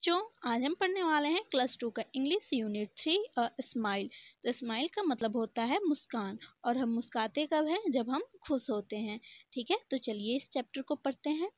बच्चों आज हम पढ़ने वाले हैं क्लास टू का इंग्लिश यूनिट थ्री स्माइल तो स्माइल का मतलब होता है मुस्कान और हम मुस्काते कब हैं जब हम खुश होते हैं ठीक है तो चलिए इस चैप्टर को पढ़ते हैं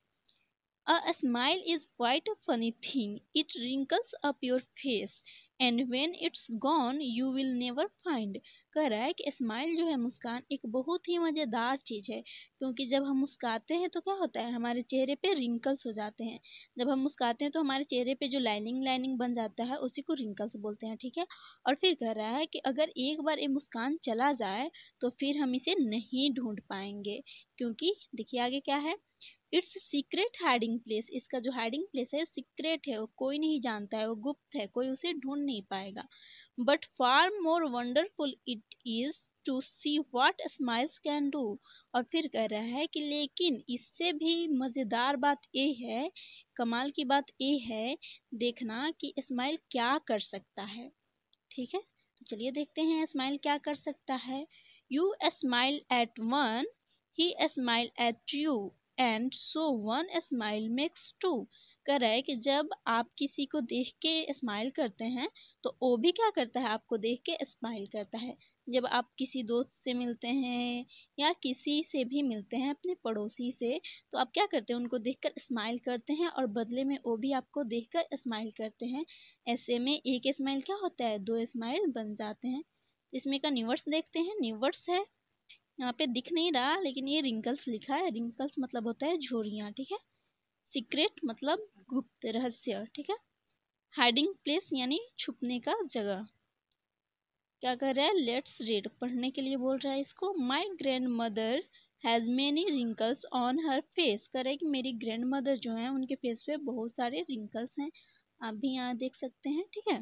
A smile is quite a funny thing. It wrinkles up your face and when it's gone you will never find कह रहा है कि स्माइल जो है मुस्कान एक बहुत ही मज़ेदार चीज़ है क्योंकि जब हम मुस्काते हैं तो क्या होता है हमारे चेहरे पे रिंकल्स हो जाते हैं जब हम मुस्काते हैं तो हमारे चेहरे पे जो लाइनिंग लाइनिंग बन जाता है उसी को रिंकल्स बोलते हैं ठीक है और फिर कह रहा है कि अगर एक बार ये मुस्कान चला जाए तो फिर हम इसे नहीं ढूंढ पाएंगे क्योंकि देखिए आगे क्या है इट्स सीक्रेट हाइडिंग प्लेस इसका जो हाइडिंग प्लेस है वो सीक्रेट है वो कोई नहीं जानता है वो गुप्त है कोई उसे ढूंढ नहीं पाएगा but far more wonderful it is to see what smiles can do और फिर कह रहा है कि लेकिन इससे भी मज़ेदार बात ये है कमाल की बात ये है देखना कि स्माइल क्या कर सकता है ठीक है तो चलिए देखते हैं स्माइल क्या कर सकता है you smile at one he smile at you and so one smile makes two है कि जब आप किसी को देख के स्माइल करते हैं तो वो भी क्या करता है आपको देख के स्माइल करता है जब आप किसी दोस्त से मिलते हैं या किसी से भी मिलते हैं अपने पड़ोसी से तो आप क्या करते हैं उनको देखकर स्माइल करते हैं और बदले में वो भी आपको देखकर स्माइल करते हैं ऐसे में एक स्माइल क्या होता है दो स्माइल बन जाते हैं इसमें का निवर्स देखते हैं निवर्स है यहाँ पे दिख नहीं रहा लेकिन ये रिंकल्स लिखा है रिंकल्स मतलब होता है झोरियाँ ठीक है सीक्रेट मतलब गुप्त रहस्य ठीक है हाइडिंग प्लेस यानी छुपने का जगह क्या कर रहा है लेट्स रेड पढ़ने के लिए बोल रहा है इसको my grandmother has many wrinkles on her face कह रहा है कि मेरी ग्रैंड मदर जो है उनके फेस पे बहुत सारे रिंकल्स हैं आप भी यहाँ देख सकते हैं ठीक है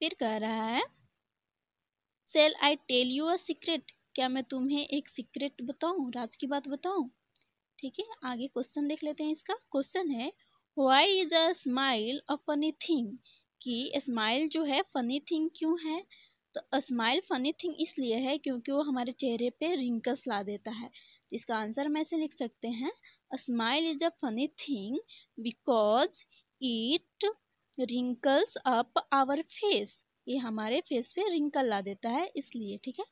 फिर कह रहा है shall I tell you a secret क्या मैं तुम्हें एक सीक्रेट बताऊं राज की बात बताऊं ठीक है आगे क्वेश्चन देख लेते हैं इसका क्वेश्चन है why is a smile a funny thing कि स्माइल जो है फनी थिंग क्यों है तो स्माइल फनी थिंग इसलिए है क्योंकि वो हमारे चेहरे पे रिंकल्स ला देता है तो इसका आंसर हम ऐसे लिख सकते हैं smile is a funny thing because it wrinkles up our face ये हमारे फेस पे रिंकल ला देता है इसलिए ठीक है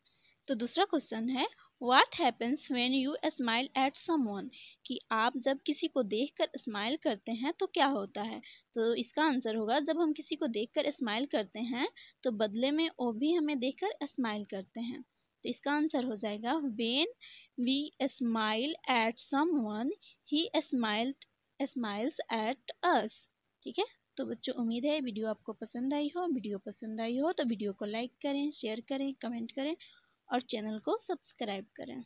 तो दूसरा क्वेश्चन है what happens when you smile at someone कि आप जब किसी को देखकर स्माइल करते हैं तो क्या होता है तो इसका आंसर होगा जब हम किसी को देखकर स्माइल करते हैं तो बदले में वो भी हमें देखकर स्माइल करते हैं तो इसका आंसर हो जाएगा when we smile at someone he smiled smiles at us ठीक है तो बच्चों उम्मीद है वीडियो आपको पसंद आई हो वीडियो पसंद आई हो तो वीडियो को लाइक करें शेयर करें कमेंट करें और चैनल को सब्सक्राइब करें